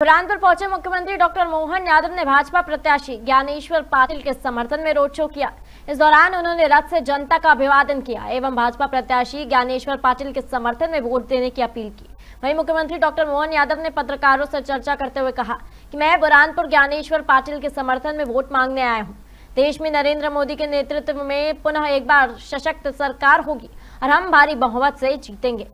बुरहानपुर पहुंचे मुख्यमंत्री डॉक्टर मोहन यादव ने भाजपा प्रत्याशी ज्ञानेश्वर पाटिल के समर्थन में रोड शो किया इस दौरान उन्होंने रथ से जनता का अभिवादन किया एवं भाजपा प्रत्याशी ज्ञानेश्वर पाटिल के समर्थन में वोट देने की अपील की वहीं मुख्यमंत्री डॉक्टर मोहन यादव ने पत्रकारों से चर्चा करते हुए कहा की मैं बुरहानपुर ज्ञानेश्वर पाटिल के समर्थन में वोट मांगने आया हूँ देश में नरेंद्र मोदी के नेतृत्व में पुनः एक बार सशक्त सरकार होगी और हम भारी बहुमत से जीतेंगे